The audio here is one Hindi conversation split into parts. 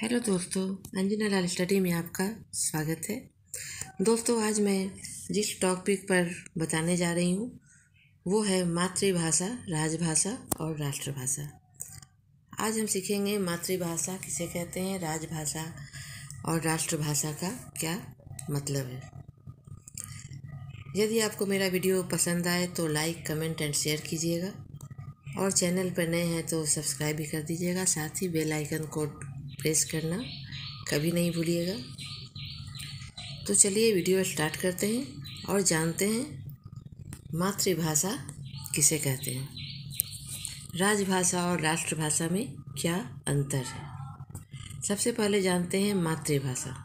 हेलो दोस्तों अंजना लाल स्टडी में आपका स्वागत है दोस्तों आज मैं जिस टॉपिक पर बताने जा रही हूँ वो है मातृभाषा राजभाषा और राष्ट्रभाषा आज हम सीखेंगे मातृभाषा किसे कहते हैं राजभाषा और राष्ट्रभाषा का क्या मतलब है यदि आपको मेरा वीडियो पसंद आए तो लाइक कमेंट एंड शेयर कीजिएगा और चैनल पर नए हैं तो सब्सक्राइब भी कर दीजिएगा साथ ही बेल आइकन को प्रेस करना कभी नहीं भूलिएगा तो चलिए वीडियो स्टार्ट करते हैं और जानते हैं मातृभाषा किसे कहते हैं राजभाषा और राष्ट्रभाषा में क्या अंतर है सबसे पहले जानते हैं मातृभाषा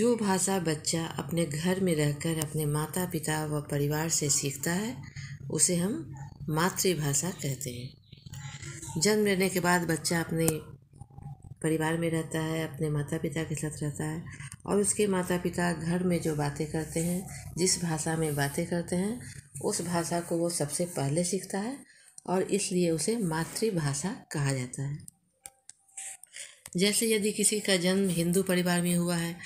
जो भाषा बच्चा अपने घर में रहकर अपने माता पिता व परिवार से सीखता है उसे हम मातृभाषा कहते हैं जन्म लेने के बाद बच्चा अपने परिवार में रहता है अपने माता पिता के साथ रहता है और उसके माता पिता घर में जो बातें करते हैं जिस भाषा में बातें करते हैं उस भाषा को वो सबसे पहले सीखता है और इसलिए उसे मातृभाषा कहा जाता है जैसे यदि किसी का जन्म हिंदू परिवार में हुआ है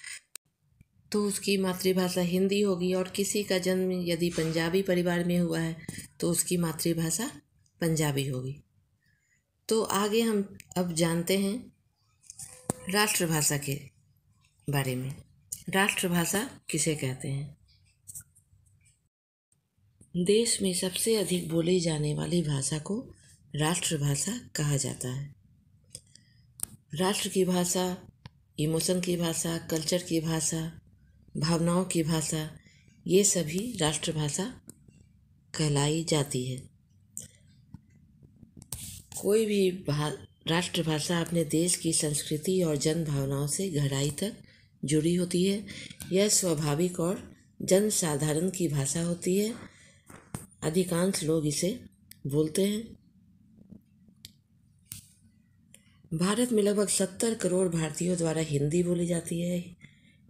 तो उसकी मातृभाषा हिंदी होगी और किसी का जन्म यदि पंजाबी परिवार में हुआ है तो उसकी मातृभाषा पंजाबी होगी तो आगे हम अब जानते हैं राष्ट्रभाषा के बारे में राष्ट्रभाषा किसे कहते हैं देश में सबसे अधिक बोली जाने वाली भाषा को राष्ट्रभाषा कहा जाता है राष्ट्र की भाषा इमोशन की भाषा कल्चर की भाषा भावनाओं की भाषा ये सभी राष्ट्रभाषा कहलाई जाती है कोई भी भा राष्ट्रभाषा अपने देश की संस्कृति और जन भावनाओं से गहराई तक जुड़ी होती है यह स्वाभाविक और जन साधारण की भाषा होती है अधिकांश लोग इसे बोलते हैं भारत में लगभग सत्तर करोड़ भारतीयों द्वारा हिंदी बोली जाती है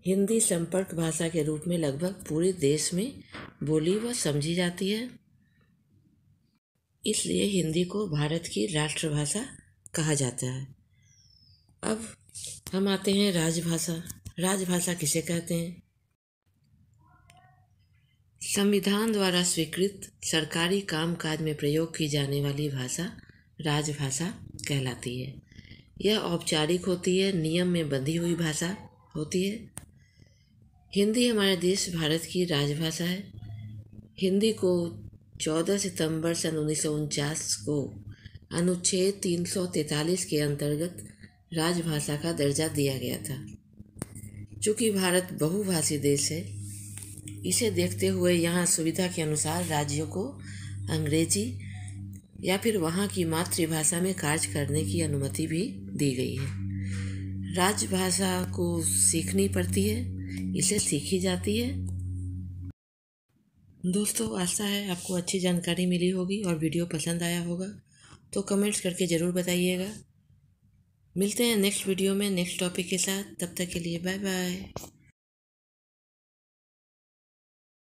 हिंदी संपर्क भाषा के रूप में लगभग पूरे देश में बोली व समझी जाती है इसलिए हिंदी को भारत की राष्ट्रभाषा कहा जाता है अब हम आते हैं राजभाषा राजभाषा किसे कहते हैं संविधान द्वारा स्वीकृत सरकारी कामकाज में प्रयोग की जाने वाली भाषा राजभाषा कहलाती है यह औपचारिक होती है नियम में बंधी हुई भाषा होती है हिंदी हमारे देश भारत की राजभाषा है हिंदी को 14 सितंबर सन उन्नीस को अनुच्छेद 343 के अंतर्गत राजभाषा का दर्जा दिया गया था चूँकि भारत बहुभाषी देश है इसे देखते हुए यहाँ सुविधा के अनुसार राज्यों को अंग्रेजी या फिर वहाँ की मातृभाषा में कार्य करने की अनुमति भी दी गई है राजभाषा को सीखनी पड़ती है इसे सीखी जाती है दोस्तों आशा है आपको अच्छी जानकारी मिली होगी और वीडियो पसंद आया होगा तो कमेंट्स करके ज़रूर बताइएगा मिलते हैं नेक्स्ट वीडियो में नेक्स्ट टॉपिक के साथ तब तक के लिए बाय बाय